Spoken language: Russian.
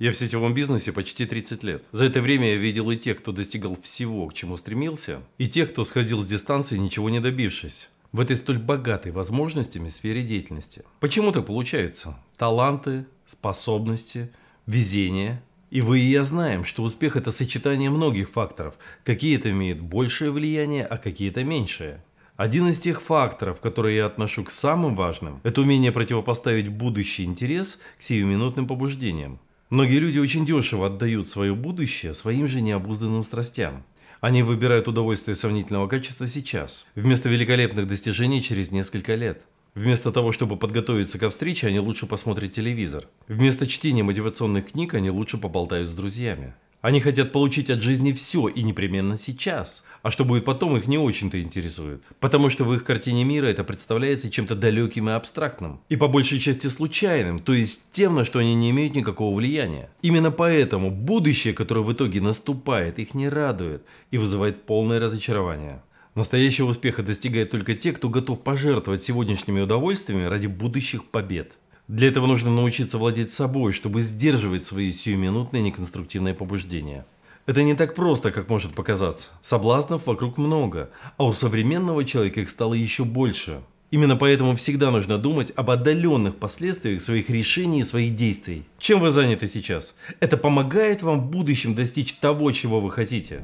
Я в сетевом бизнесе почти 30 лет. За это время я видел и тех, кто достигал всего, к чему стремился, и тех, кто сходил с дистанции, ничего не добившись в этой столь богатой возможностями сфере деятельности. Почему так получается? Таланты, способности, везение. И вы и я знаем, что успех – это сочетание многих факторов. Какие-то имеют большее влияние, а какие-то меньшее. Один из тех факторов, которые я отношу к самым важным, это умение противопоставить будущий интерес к сиюминутным побуждениям. Многие люди очень дешево отдают свое будущее своим же необузданным страстям. Они выбирают удовольствие сомнительного качества сейчас, вместо великолепных достижений через несколько лет. Вместо того, чтобы подготовиться ко встрече, они лучше посмотрят телевизор. Вместо чтения мотивационных книг, они лучше поболтают с друзьями. Они хотят получить от жизни все и непременно сейчас. А что будет потом, их не очень-то интересует. Потому что в их картине мира это представляется чем-то далеким и абстрактным. И по большей части случайным, то есть тем, на что они не имеют никакого влияния. Именно поэтому будущее, которое в итоге наступает, их не радует и вызывает полное разочарование. Настоящего успеха достигают только те, кто готов пожертвовать сегодняшними удовольствиями ради будущих побед. Для этого нужно научиться владеть собой, чтобы сдерживать свои сиюминутные неконструктивные побуждения. Это не так просто, как может показаться. Соблазнов вокруг много, а у современного человека их стало еще больше. Именно поэтому всегда нужно думать об отдаленных последствиях своих решений и своих действий. Чем вы заняты сейчас? Это помогает вам в будущем достичь того, чего вы хотите.